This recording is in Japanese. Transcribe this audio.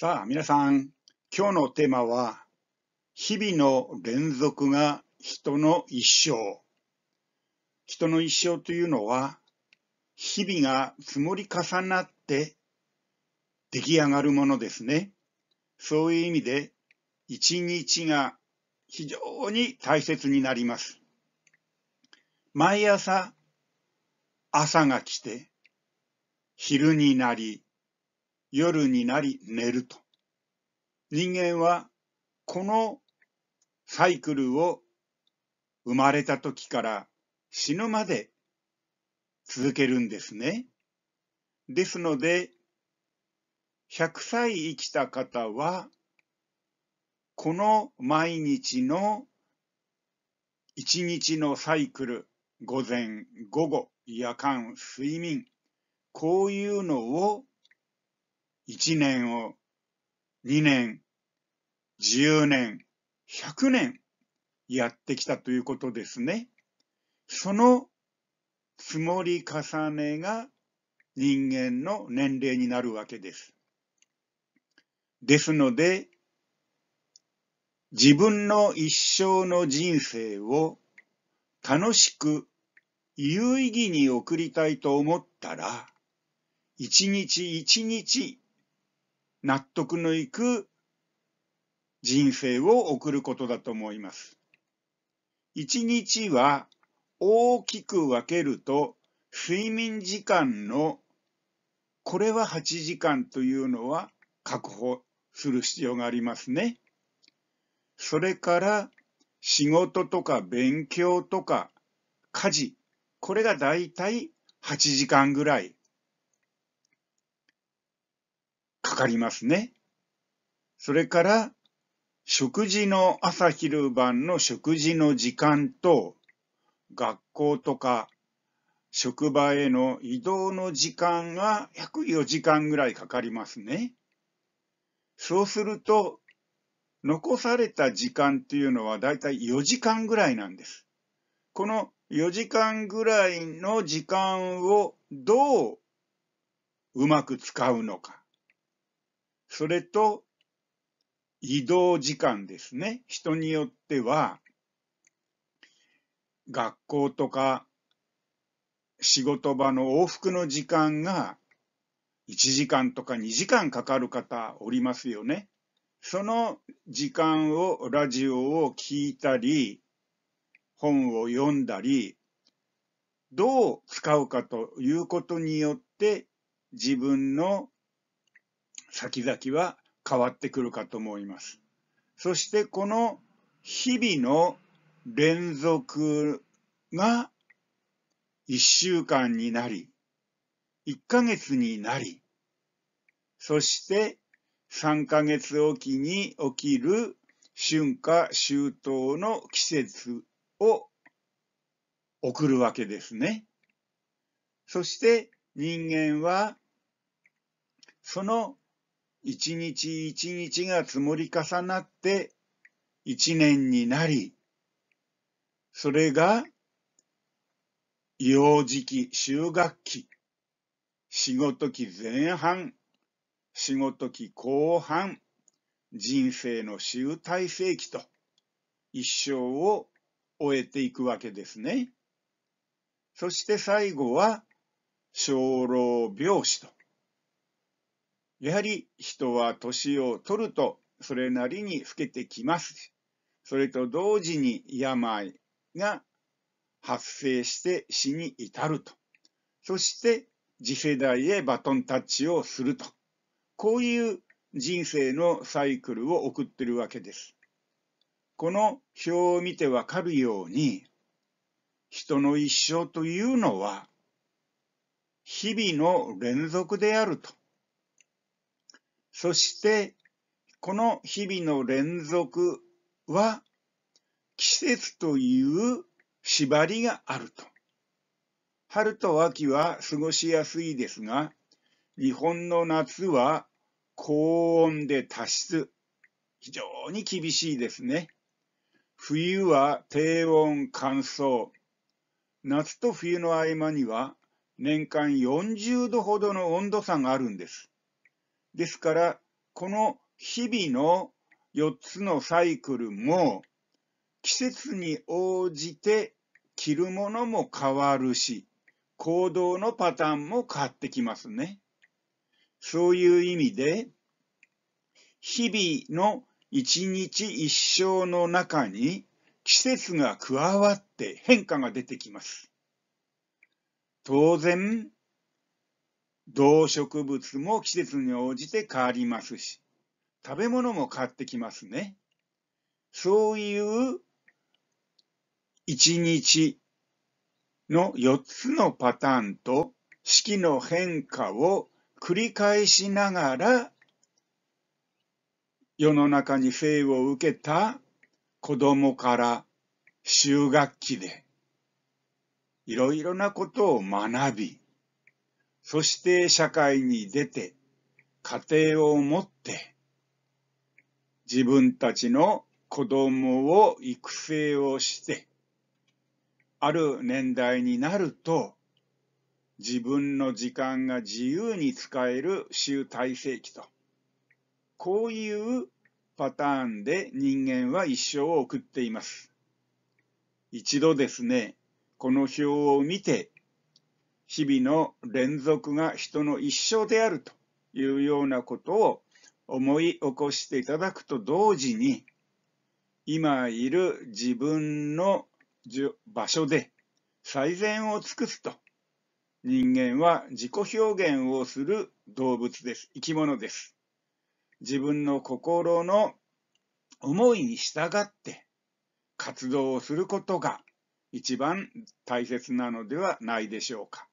さあ皆さん今日のテーマは日々の連続が人の一生人の一生というのは日々が積もり重なって出来上がるものですねそういう意味で一日が非常に大切になります毎朝朝が来て昼になり夜になり寝ると。人間はこのサイクルを生まれた時から死ぬまで続けるんですね。ですので、100歳生きた方は、この毎日の一日のサイクル、午前、午後、夜間、睡眠、こういうのを1年を2年、10年、100年やってきたということですね。その積もり重ねが人間の年齢になるわけです。ですので、自分の一生の人生を楽しく有意義に送りたいと思ったら、一日一日納得のいく人生を送ることだと思います。一日は大きく分けると睡眠時間のこれは8時間というのは確保する必要がありますね。それから仕事とか勉強とか家事、これがだいたい8時間ぐらい。かりますね。それから、食事の朝昼晩の食事の時間と、学校とか職場への移動の時間が約4時間ぐらいかかりますね。そうすると、残された時間っていうのはだいたい4時間ぐらいなんです。この4時間ぐらいの時間をどううまく使うのか。それと移動時間ですね。人によっては、学校とか仕事場の往復の時間が1時間とか2時間かかる方おりますよね。その時間をラジオを聞いたり、本を読んだり、どう使うかということによって自分の先々は変わってくるかと思います。そしてこの日々の連続が1週間になり、1ヶ月になり、そして3ヶ月おきに起きる春夏秋冬の季節を送るわけですね。そして人間はその一日一日が積もり重なって一年になり、それが幼児期、就学期、仕事期前半、仕事期後半、人生の集大成期と一生を終えていくわけですね。そして最後は、小老病死と。やはり人は年を取るとそれなりに老けてきます。それと同時に病が発生して死に至ると。そして次世代へバトンタッチをすると。こういう人生のサイクルを送ってるわけです。この表を見てわかるように、人の一生というのは、日々の連続であると。そして、この日々の連続は、季節という縛りがあると。春と秋は過ごしやすいですが、日本の夏は高温で多湿。非常に厳しいですね。冬は低温乾燥。夏と冬の合間には年間40度ほどの温度差があるんです。ですから、この日々の4つのサイクルも、季節に応じて着るものも変わるし、行動のパターンも変わってきますね。そういう意味で、日々の一日一生の中に季節が加わって変化が出てきます。当然、動植物も季節に応じて変わりますし、食べ物も変わってきますね。そういう一日の四つのパターンと四季の変化を繰り返しながら世の中に生を受けた子供から修学期でいろいろなことを学びそして社会に出て、家庭を持って、自分たちの子供を育成をして、ある年代になると、自分の時間が自由に使える集大成期と、こういうパターンで人間は一生を送っています。一度ですね、この表を見て日々の連続が人の一生であるというようなことを思い起こしていただくと同時に今いる自分の場所で最善を尽くすと人間は自己表現をする動物です生き物です自分の心の思いに従って活動をすることが一番大切なのではないでしょうか